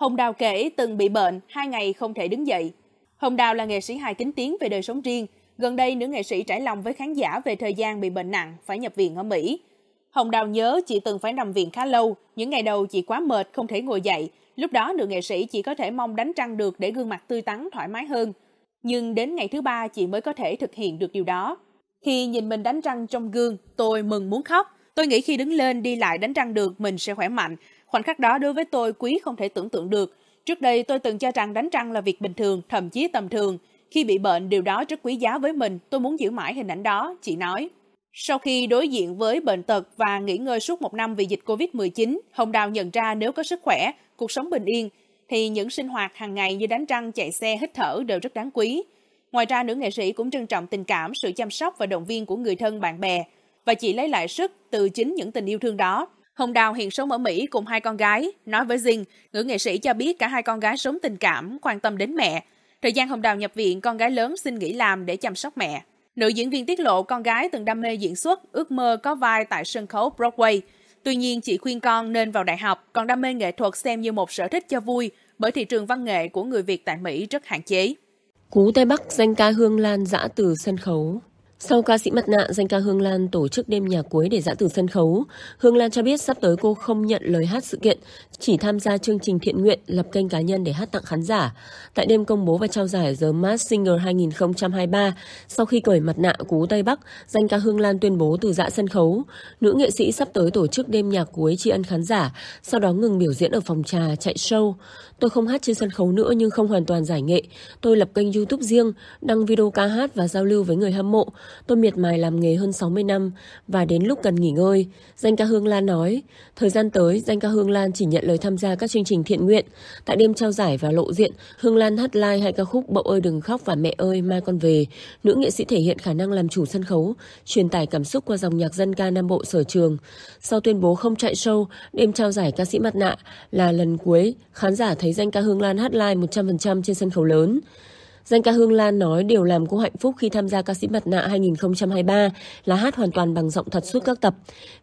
Hồng Đào kể từng bị bệnh, hai ngày không thể đứng dậy. Hồng Đào là nghệ sĩ hài kính tiếng về đời sống riêng. Gần đây, nữ nghệ sĩ trải lòng với khán giả về thời gian bị bệnh nặng, phải nhập viện ở Mỹ. Hồng Đào nhớ chị từng phải nằm viện khá lâu, những ngày đầu chị quá mệt, không thể ngồi dậy. Lúc đó, nữ nghệ sĩ chỉ có thể mong đánh trăng được để gương mặt tươi tắn, thoải mái hơn. Nhưng đến ngày thứ ba, chị mới có thể thực hiện được điều đó. Khi nhìn mình đánh răng trong gương, tôi mừng muốn khóc. Tôi nghĩ khi đứng lên đi lại đánh răng được mình sẽ khỏe mạnh, Khoảnh khắc đó đối với tôi quý không thể tưởng tượng được. Trước đây tôi từng cho rằng đánh răng là việc bình thường, thậm chí tầm thường. Khi bị bệnh, điều đó rất quý giá với mình, tôi muốn giữ mãi hình ảnh đó, chị nói. Sau khi đối diện với bệnh tật và nghỉ ngơi suốt một năm vì dịch Covid-19, Hồng Đào nhận ra nếu có sức khỏe, cuộc sống bình yên, thì những sinh hoạt hàng ngày như đánh răng, chạy xe, hít thở đều rất đáng quý. Ngoài ra, nữ nghệ sĩ cũng trân trọng tình cảm, sự chăm sóc và động viên của người thân bạn bè, và chị lấy lại sức từ chính những tình yêu thương đó. Hồng Đào hiện sống ở Mỹ cùng hai con gái. Nói với Dinh, nữ nghệ sĩ cho biết cả hai con gái sống tình cảm, quan tâm đến mẹ. Thời gian Hồng Đào nhập viện, con gái lớn xin nghỉ làm để chăm sóc mẹ. Nữ diễn viên tiết lộ con gái từng đam mê diễn xuất, ước mơ có vai tại sân khấu Broadway. Tuy nhiên, chị khuyên con nên vào đại học, còn đam mê nghệ thuật xem như một sở thích cho vui, bởi thị trường văn nghệ của người Việt tại Mỹ rất hạn chế. Cú Tây Bắc danh ca Hương Lan dã từ sân khấu sau ca sĩ mặt nạ, danh ca Hương Lan tổ chức đêm nhạc cuối để dã từ sân khấu. Hương Lan cho biết sắp tới cô không nhận lời hát sự kiện, chỉ tham gia chương trình thiện nguyện, lập kênh cá nhân để hát tặng khán giả. Tại đêm công bố và trao giải The Masked Singer 2023, sau khi cởi mặt nạ cú Tây Bắc, danh ca Hương Lan tuyên bố từ dã sân khấu. Nữ nghệ sĩ sắp tới tổ chức đêm nhạc cuối tri ân khán giả, sau đó ngừng biểu diễn ở phòng trà, chạy show. Tôi không hát trên sân khấu nữa nhưng không hoàn toàn giải nghệ. Tôi lập kênh YouTube riêng, đăng video ca hát và giao lưu với người hâm mộ Tôi miệt mài làm nghề hơn 60 năm và đến lúc cần nghỉ ngơi, Danh ca Hương Lan nói, thời gian tới Danh ca Hương Lan chỉ nhận lời tham gia các chương trình thiện nguyện. Tại đêm trao giải và lộ diện, Hương Lan hát live hai ca khúc Bậu ơi đừng khóc và Mẹ ơi mai con về. Nữ nghệ sĩ thể hiện khả năng làm chủ sân khấu, truyền tải cảm xúc qua dòng nhạc dân ca Nam Bộ sở trường. Sau tuyên bố không chạy show, đêm trao giải ca sĩ mặt nạ là lần cuối khán giả thấy Danh ca Hương Lan hát live 100% trên sân khấu lớn. Danh ca Hương Lan nói điều làm cô hạnh phúc khi tham gia ca sĩ mặt nạ 2023 là hát hoàn toàn bằng giọng thật suốt các tập.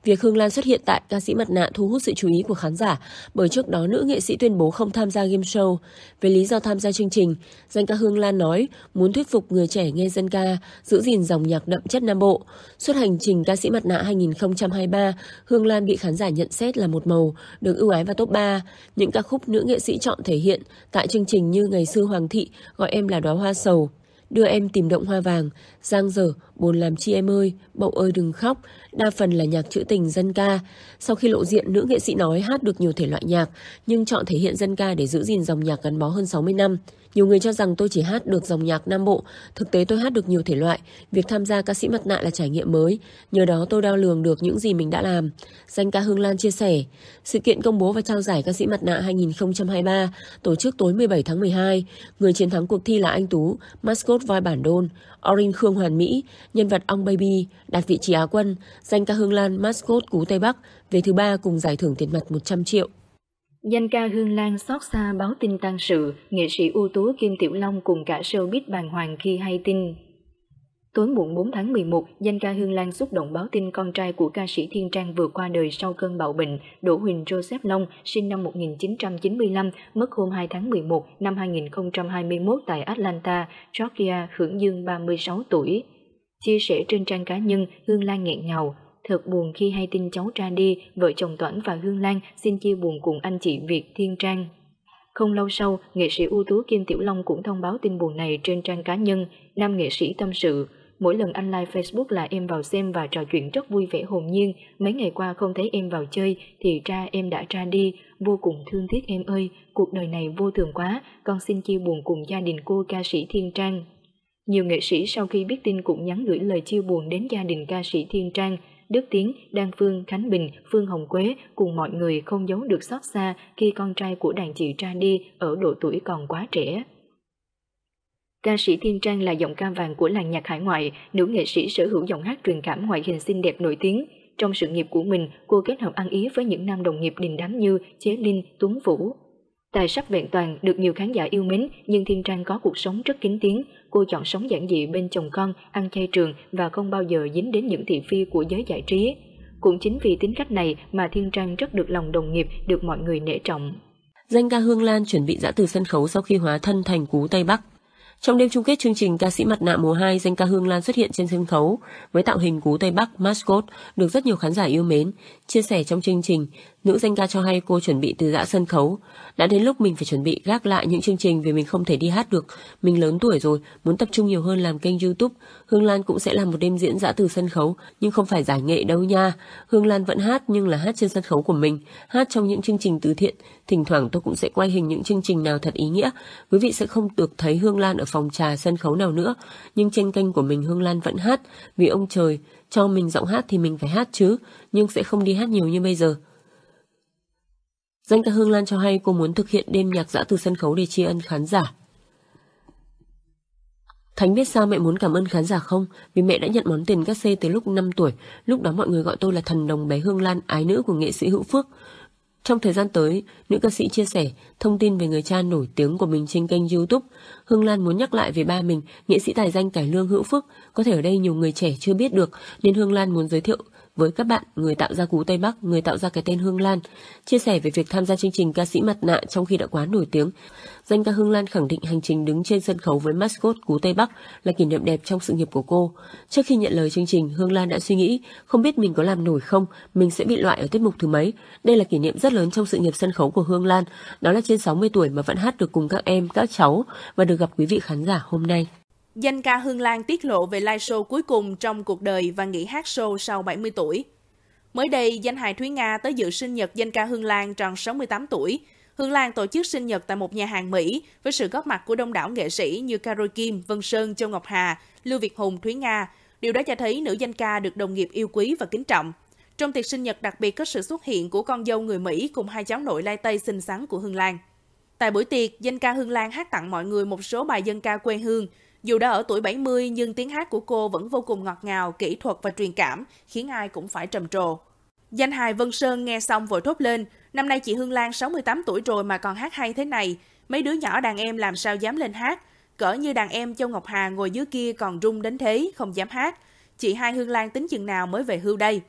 Việc Hương Lan xuất hiện tại ca sĩ mặt nạ thu hút sự chú ý của khán giả bởi trước đó nữ nghệ sĩ tuyên bố không tham gia game show. Về lý do tham gia chương trình, danh ca Hương Lan nói muốn thuyết phục người trẻ nghe dân ca, giữ gìn dòng nhạc đậm chất Nam Bộ. Suốt hành trình ca sĩ mặt nạ 2023, Hương Lan bị khán giả nhận xét là một màu, được ưu ái vào top 3. Những ca khúc nữ nghệ sĩ chọn thể hiện tại chương trình như Ngày xưa Hoàng thị, Gọi em là đó hoa sầu, đưa em tìm động hoa vàng, giang dở Buồn làm chi em ơi, Bậu ơi đừng khóc, đa phần là nhạc trữ tình dân ca. Sau khi lộ diện, nữ nghệ sĩ nói hát được nhiều thể loại nhạc, nhưng chọn thể hiện dân ca để giữ gìn dòng nhạc gắn bó hơn 60 năm. Nhiều người cho rằng tôi chỉ hát được dòng nhạc Nam Bộ, thực tế tôi hát được nhiều thể loại. Việc tham gia ca sĩ mặt nạ là trải nghiệm mới, nhờ đó tôi đo lường được những gì mình đã làm. Danh ca Hương Lan chia sẻ, sự kiện công bố và trao giải ca sĩ mặt nạ 2023 tổ chức tối 17 tháng 12. Người chiến thắng cuộc thi là anh Tú, mascot voi Bản Đôn, Orin Khương Hoàn Mỹ, nhân vật Ong Baby đạt vị trí Á quân, danh ca Hương Lan mascot cú Tây Bắc về thứ ba cùng giải thưởng tiền mặt 100 triệu. Danh ca Hương Lan xót xa báo tin tăng sự, nghệ sĩ ưu tú Kim Tiểu Long cùng cả showbiz bàng hoàng khi hay tin. Tối muộn 4 tháng 11, danh ca Hương Lan xúc động báo tin con trai của ca sĩ Thiên Trang vừa qua đời sau cơn bạo bệnh. Đỗ Huỳnh Joseph Long, sinh năm 1995, mất hôm 2 tháng 11 năm 2021 tại Atlanta, Georgia, hưởng dương 36 tuổi. Chia sẻ trên trang cá nhân, Hương Lan nghẹn ngào. Thật buồn khi hay tin cháu ra đi, vợ chồng Toản và Hương Lan xin chia buồn cùng anh chị Việt Thiên Trang. Không lâu sau, nghệ sĩ ưu tú Kim Tiểu Long cũng thông báo tin buồn này trên trang cá nhân, nam nghệ sĩ tâm sự. Mỗi lần anh like Facebook là em vào xem và trò chuyện rất vui vẻ hồn nhiên. Mấy ngày qua không thấy em vào chơi thì ra em đã ra đi. Vô cùng thương tiếc em ơi, cuộc đời này vô thường quá. Con xin chia buồn cùng gia đình cô ca sĩ Thiên Trang. Nhiều nghệ sĩ sau khi biết tin cũng nhắn gửi lời chia buồn đến gia đình ca sĩ Thiên Trang, Đức Tiến, Đan Phương, Khánh Bình, Phương Hồng Quế cùng mọi người không giấu được xót xa khi con trai của đàn chị ra đi ở độ tuổi còn quá trẻ. Ca sĩ Thiên Trang là giọng ca vàng của làng nhạc hải ngoại, nữ nghệ sĩ sở hữu giọng hát truyền cảm ngoại hình xinh đẹp nổi tiếng. Trong sự nghiệp của mình, cô kết hợp ăn ý với những nam đồng nghiệp đình đám như Chế Linh, Tuấn Vũ, Tài sắc vẹn toàn được nhiều khán giả yêu mến, nhưng Thiên Trang có cuộc sống rất kín tiếng. Cô chọn sống giản dị bên chồng con, ăn chay trường và không bao giờ dính đến những thị phi của giới giải trí. Cũng chính vì tính cách này mà Thiên Trang rất được lòng đồng nghiệp, được mọi người nể trọng. Danh ca Hương Lan chuẩn bị dã từ sân khấu sau khi hóa thân thành Cú Tây Bắc. Trong đêm chung kết chương trình ca sĩ mặt nạ mùa 2, danh ca Hương Lan xuất hiện trên sân khấu với tạo hình cú Tây Bắc mascot được rất nhiều khán giả yêu mến. Chia sẻ trong chương trình, nữ danh ca cho hay cô chuẩn bị từ dã sân khấu. Đã đến lúc mình phải chuẩn bị gác lại những chương trình vì mình không thể đi hát được. Mình lớn tuổi rồi, muốn tập trung nhiều hơn làm kênh YouTube. Hương Lan cũng sẽ làm một đêm diễn dã từ sân khấu, nhưng không phải giải nghệ đâu nha. Hương Lan vẫn hát nhưng là hát trên sân khấu của mình, hát trong những chương trình từ thiện. Thỉnh thoảng tôi cũng sẽ quay hình những chương trình nào thật ý nghĩa. Quý vị sẽ không được thấy Hương Lan ở phòng trà sân khấu nào nữa, nhưng trên kênh của mình Hương Lan vẫn hát, vì ông trời cho mình giọng hát thì mình phải hát chứ, nhưng sẽ không đi hát nhiều như bây giờ. Danh ca Hương Lan cho hay cô muốn thực hiện đêm nhạc dã từ sân khấu để tri ân khán giả. Thánh biết sao mẹ muốn cảm ơn khán giả không? Vì mẹ đã nhận món tiền các xê từ lúc 5 tuổi, lúc đó mọi người gọi tôi là thần đồng bé Hương Lan, ái nữ của nghệ sĩ Hữu Phước. Trong thời gian tới, nữ ca sĩ chia sẻ thông tin về người cha nổi tiếng của mình trên kênh youtube. Hương Lan muốn nhắc lại về ba mình, nghệ sĩ tài danh Cải Lương Hữu Phước. Có thể ở đây nhiều người trẻ chưa biết được, nên Hương Lan muốn giới thiệu với các bạn, người tạo ra cú Tây Bắc, người tạo ra cái tên Hương Lan, chia sẻ về việc tham gia chương trình ca sĩ mặt nạ trong khi đã quá nổi tiếng. Danh ca Hương Lan khẳng định hành trình đứng trên sân khấu với mascot cú Tây Bắc là kỷ niệm đẹp trong sự nghiệp của cô. Trước khi nhận lời chương trình, Hương Lan đã suy nghĩ không biết mình có làm nổi không, mình sẽ bị loại ở tiết mục thứ mấy. Đây là kỷ niệm rất lớn trong sự nghiệp sân khấu của Hương Lan, đó là trên 60 tuổi mà vẫn hát được cùng các em, các cháu và được gặp quý vị khán giả hôm nay. Danh ca Hương Lan tiết lộ về live show cuối cùng trong cuộc đời và nghỉ hát show sau 70 tuổi. Mới đây, danh hài Thúy Nga tới dự sinh nhật danh ca Hương Lan tròn 68 tuổi. Hương Lan tổ chức sinh nhật tại một nhà hàng Mỹ với sự góp mặt của đông đảo nghệ sĩ như Carol Kim, Vân Sơn, Châu Ngọc Hà, Lưu Việt Hùng, Thúy Nga. Điều đó cho thấy nữ danh ca được đồng nghiệp yêu quý và kính trọng. Trong tiệc sinh nhật đặc biệt có sự xuất hiện của con dâu người Mỹ cùng hai cháu nội lai Tây xinh xắn của Hương Lan. Tại buổi tiệc, danh ca Hương Lan hát tặng mọi người một số bài dân ca quê hương, dù đã ở tuổi 70 nhưng tiếng hát của cô vẫn vô cùng ngọt ngào, kỹ thuật và truyền cảm, khiến ai cũng phải trầm trồ. Danh hài Vân Sơn nghe xong vội thốt lên, năm nay chị Hương Lan 68 tuổi rồi mà còn hát hay thế này, mấy đứa nhỏ đàn em làm sao dám lên hát, cỡ như đàn em Châu Ngọc Hà ngồi dưới kia còn rung đến thế, không dám hát. Chị hai Hương Lan tính chừng nào mới về hưu đây?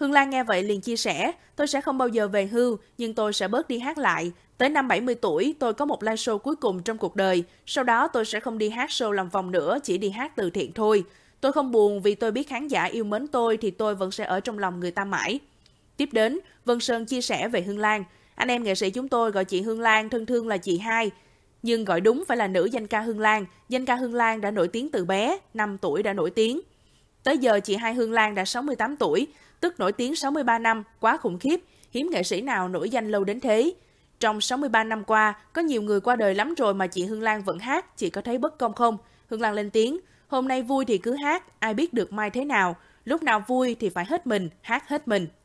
Hương Lan nghe vậy liền chia sẻ, tôi sẽ không bao giờ về hưu, nhưng tôi sẽ bớt đi hát lại. Tới năm 70 tuổi, tôi có một live show cuối cùng trong cuộc đời. Sau đó tôi sẽ không đi hát show làm vòng nữa, chỉ đi hát từ thiện thôi. Tôi không buồn vì tôi biết khán giả yêu mến tôi thì tôi vẫn sẽ ở trong lòng người ta mãi. Tiếp đến, Vân Sơn chia sẻ về Hương Lan. Anh em nghệ sĩ chúng tôi gọi chị Hương Lan thân thương là chị hai. Nhưng gọi đúng phải là nữ danh ca Hương Lan. Danh ca Hương Lan đã nổi tiếng từ bé, 5 tuổi đã nổi tiếng. Tới giờ chị hai Hương Lan đã 68 tuổi tức nổi tiếng 63 năm, quá khủng khiếp, hiếm nghệ sĩ nào nổi danh lâu đến thế. Trong 63 năm qua, có nhiều người qua đời lắm rồi mà chị Hương Lan vẫn hát, chị có thấy bất công không? Hương Lan lên tiếng, hôm nay vui thì cứ hát, ai biết được mai thế nào, lúc nào vui thì phải hết mình, hát hết mình.